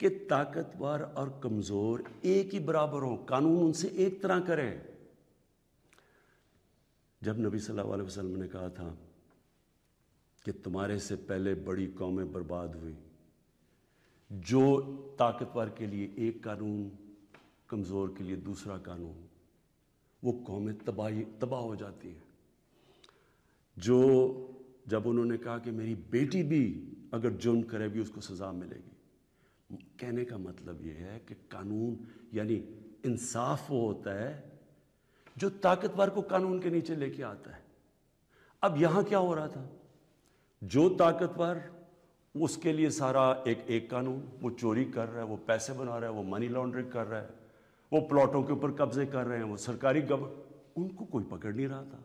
कि ताकतवर और कमज़ोर एक ही बराबर हों कानून उनसे एक तरह करें जब नबी सल्लल्लाहु अलैहि वसल्लम ने कहा था कि तुम्हारे से पहले बड़ी कौमें बर्बाद हुई जो ताकतवर के लिए एक कानून कमज़ोर के लिए दूसरा कानून वो कौमें तबाही तबाह हो जाती हैं जो जब उन्होंने कहा कि मेरी बेटी भी अगर जुर्म करेगी उसको सज़ा मिलेगी कहने का मतलब यह है कि कानून यानी इंसाफ वो होता है जो ताकतवर को कानून के नीचे लेके आता है अब यहां क्या हो रहा था जो ताकतवर उसके लिए सारा एक एक कानून वो चोरी कर रहा है वो पैसे बना रहा है वो मनी लॉन्ड्रिंग कर रहा है वो प्लॉटों के ऊपर कब्जे कर रहे हैं वो सरकारी गवर्न उनको कोई पकड़ नहीं रहा था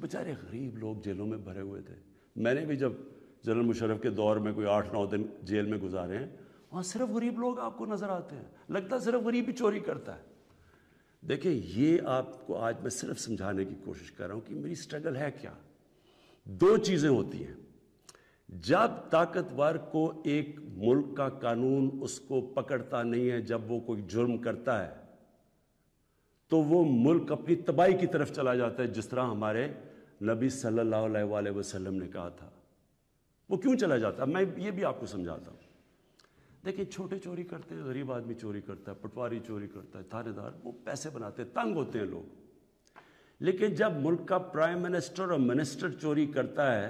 बेचारे गरीब लोग जेलों में भरे हुए थे मैंने भी जब जनरल मुशरफ के दौर में कोई आठ नौ दिन जेल में गुजारे हैं वहां सिर्फ गरीब लोग आपको नज़र आते हैं लगता है सिर्फ गरीब ही चोरी करता है देखिए ये आपको आज मैं सिर्फ समझाने की कोशिश कर रहा हूं कि मेरी स्ट्रगल है क्या दो चीज़ें होती हैं जब ताकतवर को एक मुल्क का कानून उसको पकड़ता नहीं है जब वो कोई जुर्म करता है तो वो मुल्क अपनी तबाही की तरफ चला जाता है जिस तरह हमारे नबी सल्लल्लाहु अलैहि वसल्लम ने कहा था वो क्यों चला जाता है मैं ये भी आपको समझाता हूँ देखिए छोटे चोरी करते हैं गरीब आदमी चोरी करता है पटवारी चोरी करता है थानेदार वो पैसे बनाते हैं तंग होते हैं लोग लेकिन जब मुल्क का प्राइम मिनिस्टर और मिनिस्टर चोरी करता है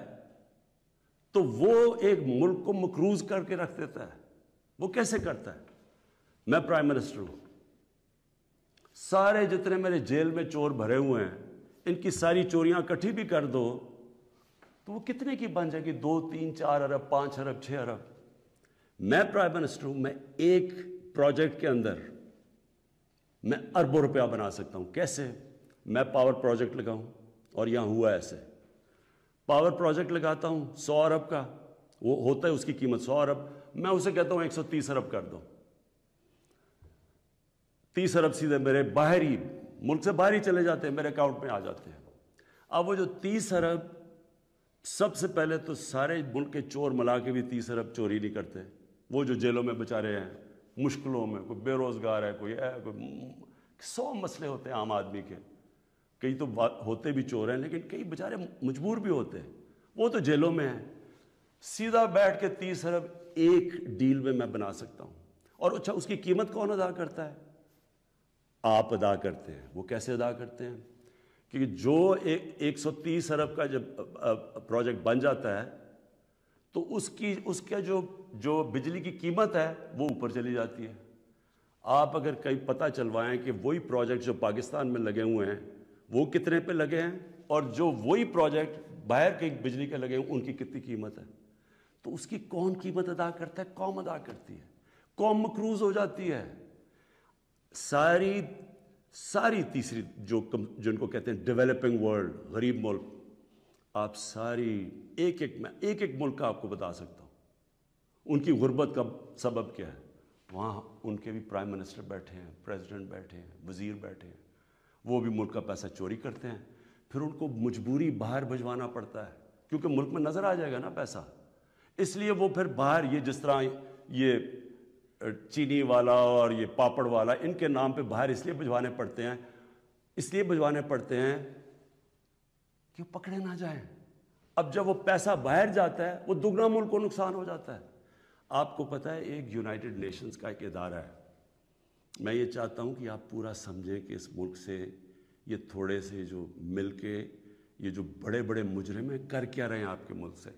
तो वो एक मुल्क को मकरूज करके रख देता है वो कैसे करता है मैं प्राइम मिनिस्टर हूं सारे जितने मेरे जेल में चोर भरे हुए हैं इनकी सारी चोरियां इकट्ठी भी कर दो तो वो कितने की बन जाएगी दो तीन चार अरब पांच अरब छह अरब मैं प्राइम मिनिस्टर हूं मैं एक प्रोजेक्ट के अंदर मैं अरबों रुपया बना सकता हूं कैसे मैं पावर प्रोजेक्ट लगाऊं और यहां हुआ ऐसे पावर प्रोजेक्ट लगाता हूं सौ अरब का वो होता है उसकी कीमत सौ अरब मैं उसे कहता हूं एक सौ तीस अरब कर दो तीस अरब सीधे मेरे बाहरी मुल्क से बाहर ही चले जाते हैं मेरे अकाउंट में आ जाते हैं अब वो जो तीस अरब सबसे पहले तो सारे मुल्क के चोर मला के भी तीस अरब चोरी नहीं करते वो जो जेलों में बेचारे हैं मुश्किलों में कोई बेरोज़गार है कोई है कोई सौ मसले होते हैं आम आदमी के कई तो होते भी चोर हैं लेकिन कई बेचारे मजबूर भी होते हैं वो तो जेलों में हैं सीधा बैठ के तीस अरब एक डील में मैं बना सकता हूँ और अच्छा उसकी कीमत कौन अदा करता है आप अदा करते हैं वो कैसे अदा करते हैं क्योंकि जो एक सौ तीस अरब का जब प्रोजेक्ट बन जाता है तो उसकी उसका जो जो बिजली की कीमत है वो ऊपर चली जाती है आप अगर कहीं पता चलवाएं कि वही प्रोजेक्ट जो पाकिस्तान में लगे हुए हैं वो कितने पे लगे हैं और जो वही प्रोजेक्ट बाहर के बिजली के लगे हैं उनकी कितनी कीमत है तो उसकी कौन कीमत अदा करता है कौम अदा करती है कौम मक्रूज हो जाती है सारी सारी तीसरी जो जिनको कहते हैं डेवलपिंग वर्ल्ड गरीब मुल्क आप सारी एक एक मैं एक एक मुल्क का आपको बता सकता हूँ उनकी गुर्बत का सबब क्या है वहाँ उनके भी प्राइम मिनिस्टर बैठे हैं प्रेसिडेंट बैठे हैं वज़ीर बैठे हैं वो भी मुल्क का पैसा चोरी करते हैं फिर उनको मजबूरी बाहर भिजवाना पड़ता है क्योंकि मुल्क में नज़र आ जाएगा ना पैसा इसलिए वो फिर बाहर ये जिस तरह ये चीनी वाला और ये पापड़ वाला इनके नाम पे बाहर इसलिए भिजवाने पड़ते हैं इसलिए भिजवाने पड़ते हैं कि पकड़े ना जाए अब जब वो पैसा बाहर जाता है वो दुगना मुल्क को नुकसान हो जाता है आपको पता है एक यूनाइटेड नेशंस का एक इदारा है मैं ये चाहता हूँ कि आप पूरा समझें कि इस मुल्क से ये थोड़े से जो मिल के ये जो बड़े बड़े मुजरिम हैं कर क्या रहे हैं आपके मुल्क से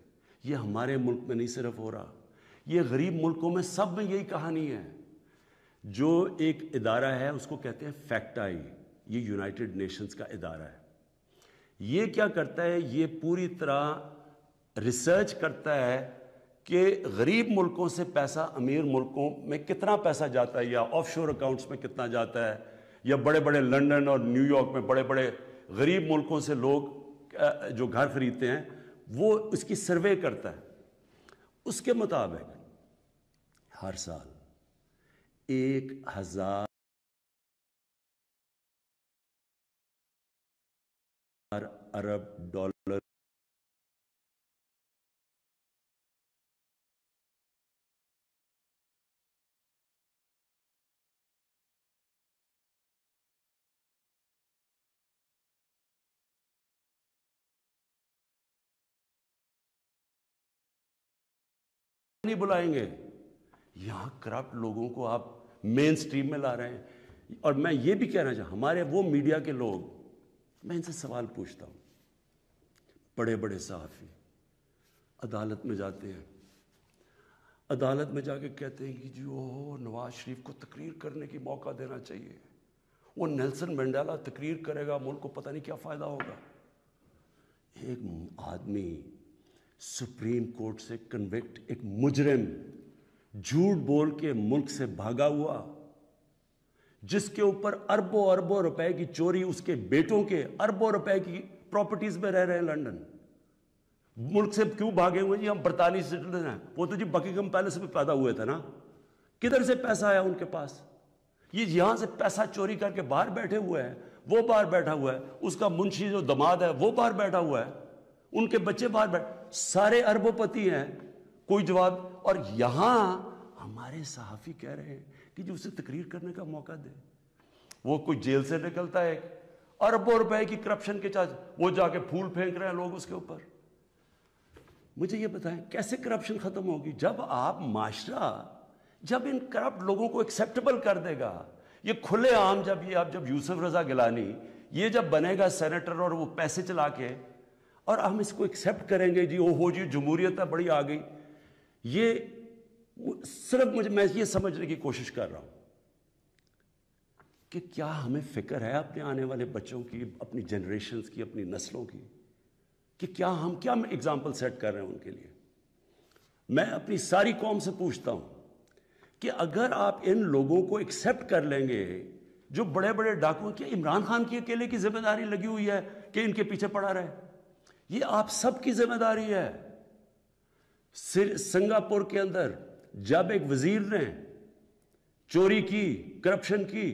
ये हमारे मुल्क में नहीं सिर्फ हो रहा ये गरीब मुल्कों में सब में यही कहानी है जो एक इदारा है उसको कहते हैं फैक्टाई ये यूनाइटेड नेशंस का इदारा है ये क्या करता है ये पूरी तरह रिसर्च करता है कि गरीब मुल्कों से पैसा अमीर मुल्कों में कितना पैसा जाता है या ऑफशोर अकाउंट्स में कितना जाता है या बड़े बड़े लंदन और न्यूयॉर्क में बड़े बड़े गरीब मुल्कों से लोग जो घर खरीदते हैं वो इसकी सर्वे करता है उसके मुताबिक हर साल एक हज़ार अरब डॉलर नहीं बुलाएंगे यहां करप्ट लोगों को आप मेन स्ट्रीम में ला रहे हैं और मैं ये भी कह रहा हमारे वो मीडिया के लोग मैं इनसे सवाल पूछता हूं बड़े बड़े सहाफ़ी अदालत में जाते हैं अदालत में जाके कहते हैं कि जी ओ नवाज शरीफ को तकरीर करने की मौका देना चाहिए वो नेल्सन मंडेला तकरीर करेगा मुल्क को पता नहीं क्या फ़ायदा होगा एक आदमी सुप्रीम कोर्ट से कन्विक्ट एक मुजरिम झूठ बोल के मुल्क से भागा हुआ जिसके ऊपर अरबों अरबों रुपए की चोरी उसके बेटों के अरबों रुपए की प्रॉपर्टीज में रह रहे हैं लंदन मुल्क से क्यों भागे हुए जी हम बरतानी सिटीजन हैं वो तो जी बकिंगम पैलेस में पैदा हुए थे ना किधर से पैसा आया उनके पास ये यहां से पैसा चोरी करके बाहर बैठे हुए हैं वो बाहर बैठा हुआ है उसका मुंशी जो दमाद है वो बाहर बैठा हुआ है उनके बच्चे बाहर बैठ सारे अरबोपति हैं कोई जवाब और यहां हमारे सहाफ़ी कह रहे हैं कि जो उसे तकरीर करने का मौका दे वो कोई जेल से निकलता है अरबों रुपए की करप्शन के चार्ज वो जाके फूल फेंक रहे हैं लोग उसके ऊपर मुझे ये बताएं कैसे करप्शन ख़त्म होगी जब आप माशरा जब इन करप्ट लोगों को एक्सेप्टेबल कर देगा ये खुले आम जब ये आप जब यूसुफ रजा गिलानी ये जब बनेगा सेनेटर और वो पैसे चला के और हम इसको एक्सेप्ट करेंगे जी ओ हो जी जमहूरियत बड़ी आ गई ये सिर्फ मुझे मैं ये समझने की कोशिश कर रहा हूं कि क्या हमें फिक्र है अपने आने वाले बच्चों की अपनी जनरेशन की अपनी नस्लों की कि क्या हम क्या एग्जाम्पल सेट कर रहे हैं उनके लिए मैं अपनी सारी कौम से पूछता हूं कि अगर आप इन लोगों को एक्सेप्ट कर लेंगे जो बड़े बड़े डाकू के इमरान खान की अकेले की जिम्मेदारी लगी हुई है कि इनके पीछे पड़ा रहे ये आप सबकी जिम्मेदारी है सिंगापुर के अंदर जब एक वजीर ने चोरी की करप्शन की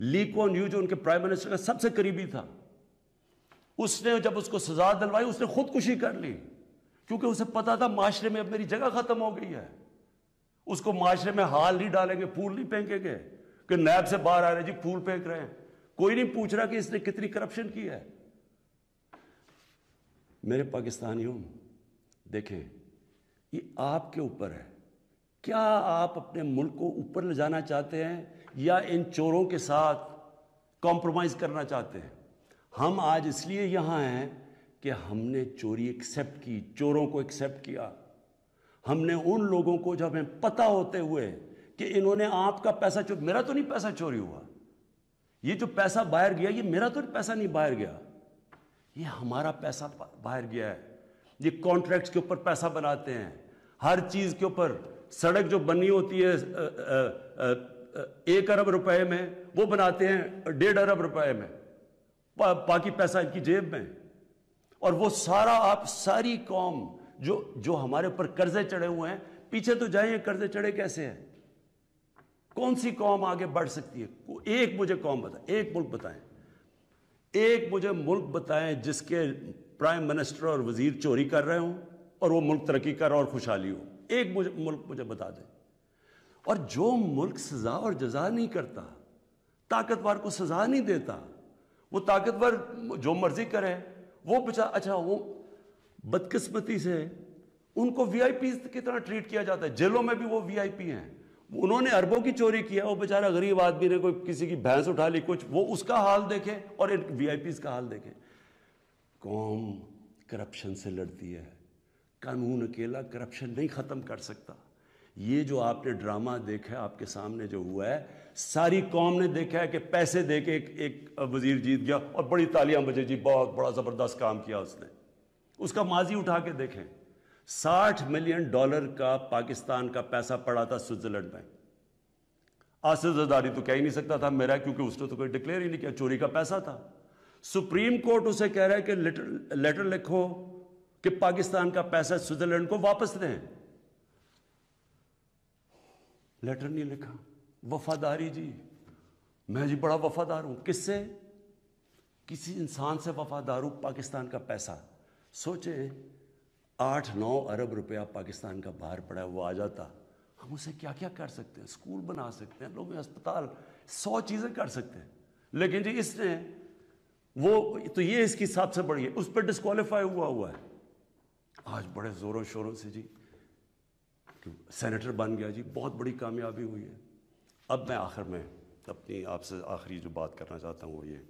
ली ऑन यू जो उनके प्राइम मिनिस्टर का सबसे करीबी था उसने जब उसको सजा दिलवाई उसने खुदकुशी कर ली क्योंकि उसे पता था माशरे में अब मेरी जगह खत्म हो गई है उसको माशरे में हाल नहीं डालेंगे फूल नहीं फेंकेंगे कि नैब से बाहर आ रहे जी फूल फेंक रहे हैं कोई नहीं पूछ रहा कि इसने कितनी करप्शन की है मेरे पाकिस्तानियों देखें ये आपके ऊपर है क्या आप अपने मुल्क को ऊपर ले जाना चाहते हैं या इन चोरों के साथ कॉम्प्रोमाइज़ करना चाहते हैं हम आज इसलिए यहां हैं कि हमने चोरी एक्सेप्ट की चोरों को एक्सेप्ट किया हमने उन लोगों को जब हमें पता होते हुए कि इन्होंने आपका पैसा चोर मेरा तो नहीं पैसा चोरी हुआ ये जो पैसा बाहर गया ये मेरा तो पैसा नहीं बाहर गया ये हमारा पैसा बाहर गया है ये कॉन्ट्रैक्ट्स के ऊपर पैसा बनाते हैं हर चीज़ के ऊपर सड़क जो बनी होती है एक अरब रुपए में वो बनाते हैं डेढ़ अरब रुपए में बाकी पैसा इनकी जेब में और वो सारा आप सारी कौम जो जो हमारे ऊपर कर्जे चढ़े हुए हैं पीछे तो जाए कर्जे चढ़े कैसे हैं कौन सी कौम आगे बढ़ सकती है एक मुझे कौम बताए एक मुल्क बताएं एक मुझे मुल्क बताएं जिसके प्राइम मिनिस्टर और वजीर चोरी कर रहे हों और वो मुल्क तरक्की कर और खुशहाली हो एक मुझे मुल्क मुझे बता दें और जो मुल्क सज़ा और जजा नहीं करता ताकतवर को सज़ा नहीं देता वो ताकतवर जो मर्जी करे वो बचा अच्छा वो बदकिस्मती से उनको वी आई पी की तरह ट्रीट किया जाता है जेलों में भी वो वी आई पी हैं उन्होंने अरबों की चोरी किया वो बेचारा गरीब आदमी ने कोई किसी की भैंस उठा ली कुछ वो उसका हाल देखे और वी आई का हाल देखे कौम करप्शन से लड़ती है कानून अकेला करप्शन नहीं ख़त्म कर सकता ये जो आपने ड्रामा देखा है आपके सामने जो हुआ है सारी कौम ने देखा है कि पैसे दे के एक, एक वजीर जीत गया और बड़ी तालियां बजे जी बहुत बड़ा ज़बरदस्त काम किया उसने उसका माजी उठा के देखें साठ मिलियन डॉलर का पाकिस्तान का पैसा पड़ा था स्विट्ज़रलैंड में आसदारी तो कह ही नहीं सकता था मेरा क्योंकि उसने तो कोई डिक्लेयर ही नहीं किया चोरी का पैसा था सुप्रीम कोर्ट उसे कह रहा है कि लेटर लिखो कि पाकिस्तान का पैसा स्विट्जरलैंड को वापस दें लेटर नहीं लिखा वफादारी जी मैं जी बड़ा वफादार हूं किससे किसी इंसान से वफादार हूं पाकिस्तान का पैसा सोचे आठ नौ अरब रुपया पाकिस्तान का बाहर पड़ा वो आ जाता हम उसे क्या क्या कर सकते हैं स्कूल बना सकते हैं लोग अस्पताल सौ चीज़ें कर सकते हैं लेकिन जी इसने वो तो ये इसकी सबसे बड़ी है उस पर डिस्कालीफाई हुआ हुआ है आज बड़े ज़ोरों शोरों से जी सेनेटर बन गया जी बहुत बड़ी कामयाबी हुई है अब मैं आखिर में अपनी आपसे आखिरी जो बात करना चाहता हूँ वो ये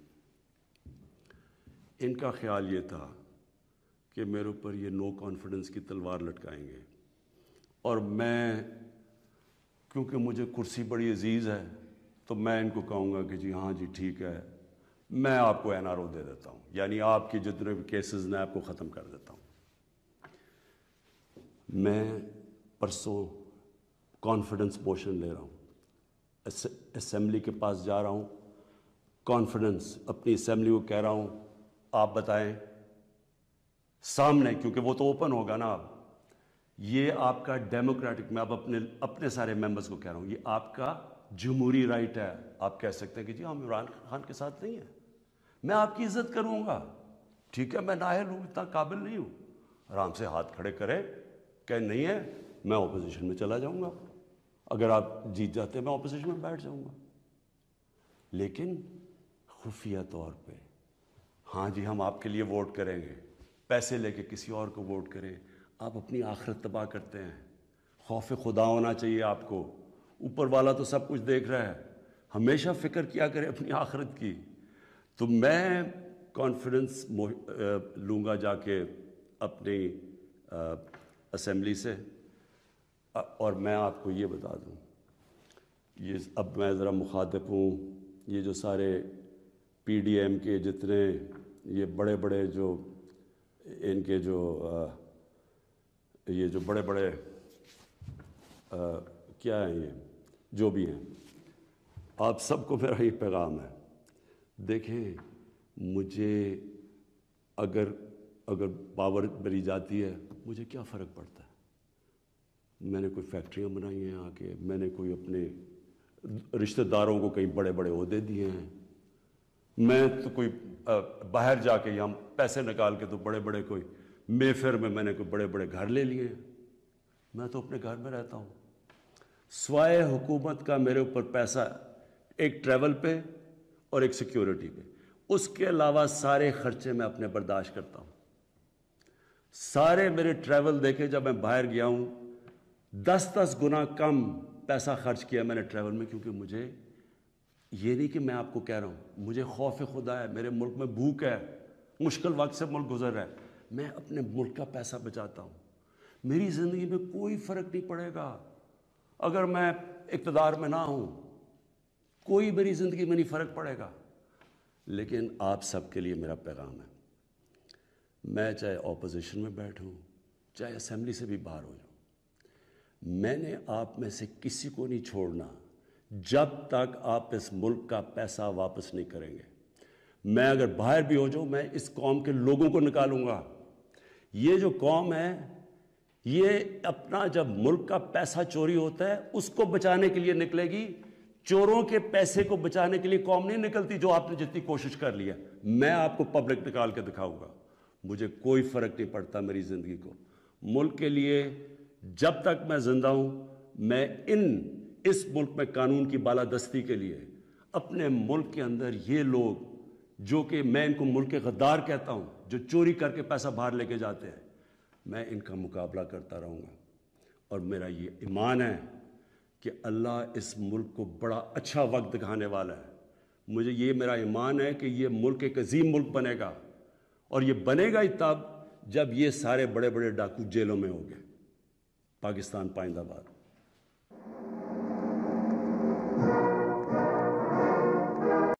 इनका ख्याल ये था कि मेरे ऊपर ये नो कॉन्फिडेंस की तलवार लटकाएंगे और मैं क्योंकि मुझे कुर्सी बड़ी अजीज़ है तो मैं इनको कहूँगा कि जी हाँ जी ठीक है मैं आपको एन दे देता हूँ यानी आपके जितने भी केसेस हैं आपको ख़त्म कर देता हूँ मैं परसों कॉन्फिडेंस पोशन ले रहा हूँ असम्बली के पास जा रहा हूँ कॉन्फिडेंस अपनी असम्बली को कह रहा हूँ आप बताएं सामने क्योंकि वो तो ओपन होगा ना अब ये आपका डेमोक्रेटिक मैं अब अपने अपने सारे मेंबर्स को कह रहा हूँ ये आपका जमहूरी राइट है आप कह सकते हैं कि जी हम इमरान खान के साथ नहीं हैं मैं आपकी इज्जत करूँगा ठीक है मैं नाहल हूँ इतना काबिल नहीं हूँ आराम से हाथ खड़े करें कह नहीं है मैं ऑपोजिशन में चला जाऊंगा अगर आप जीत जाते मैं ऑपोजिशन में बैठ जाऊंगा लेकिन खुफिया तौर पे हाँ जी हम आपके लिए वोट करेंगे पैसे लेके किसी और को वोट करें आप अपनी आखिरत तबाह करते हैं खौफ खुदा होना चाहिए आपको ऊपर वाला तो सब कुछ देख रहा है हमेशा फ़िक्र किया करें अपनी आखिरत की तो मैं कॉन्फिडेंस लूँगा जाके अपनी असम्बली से और मैं आपको ये बता दूँ ये अब मैं ज़रा मुखातब हूँ ये जो सारे पी डी एम के जितने ये बड़े बड़े जो इनके जो ये जो बड़े बड़े आ, क्या हैं ये जो भी हैं आप सबको मेरा ये पैगाम है देखें मुझे अगर अगर पावर मेरी जाती है मुझे क्या फ़र्क पड़ता है मैंने कोई फैक्ट्रियाँ बनाई हैं आके मैंने कोई अपने रिश्तेदारों को कई बड़े बड़े अहदे दिए हैं मैं तो कोई बाहर जाके या पैसे निकाल के तो बड़े बड़े कोई मेफेयर में मैंने कोई बड़े बड़े घर ले लिए मैं तो अपने घर में रहता हूँ स्वाय हुकूमत का मेरे ऊपर पैसा एक ट्रैवल पे और एक सिक्योरिटी पे उसके अलावा सारे खर्चे मैं अपने बर्दाश्त करता हूँ सारे मेरे ट्रैवल देखे जब मैं बाहर गया हूं दस दस गुना कम पैसा खर्च किया मैंने ट्रैवल में क्योंकि मुझे ये नहीं कि मैं आपको कह रहा हूं मुझे खौफ खुदा है मेरे मुल्क में भूख है मुश्किल वक्त से मुल्क गुजर रहा है मैं अपने मुल्क का पैसा बचाता हूं मेरी ज़िंदगी में कोई फ़र्क नहीं पड़ेगा अगर मैं इकतदार में ना हूँ कोई मेरी ज़िंदगी में नहीं फ़र्क पड़ेगा लेकिन आप सबके लिए मेरा पैगाम है मैं चाहे ऑपोजिशन में बैठूं चाहे असेंबली से भी बाहर हो जाऊं मैंने आप में से किसी को नहीं छोड़ना जब तक आप इस मुल्क का पैसा वापस नहीं करेंगे मैं अगर बाहर भी हो जाऊं मैं इस कौम के लोगों को निकालूंगा ये जो कौम है ये अपना जब मुल्क का पैसा चोरी होता है उसको बचाने के लिए निकलेगी चोरों के पैसे को बचाने के लिए कौम नहीं निकलती जो आपने जितनी कोशिश कर लिया मैं आपको पब्लिक निकाल के दिखाऊंगा मुझे कोई फ़र्क नहीं पड़ता मेरी ज़िंदगी को मुल्क के लिए जब तक मैं ज़िंदा हूँ मैं इन इस मुल्क में कानून की बालादस्ती के लिए अपने मुल्क के अंदर ये लोग जो कि मैं इनको मुल्क के गद्दार कहता हूँ जो चोरी करके पैसा बाहर लेके जाते हैं मैं इनका मुकाबला करता रहूँगा और मेरा ये ईमान है कि अल्लाह इस मुल्क को बड़ा अच्छा वक्त दिखाने वाला है मुझे ये मेरा ईमान है कि ये मुल्क एक अजीम मुल्क बनेगा और ये बनेगा ही तब जब ये सारे बड़े बड़े डाकू जेलों में हो गए पाकिस्तान पाइंदाबाद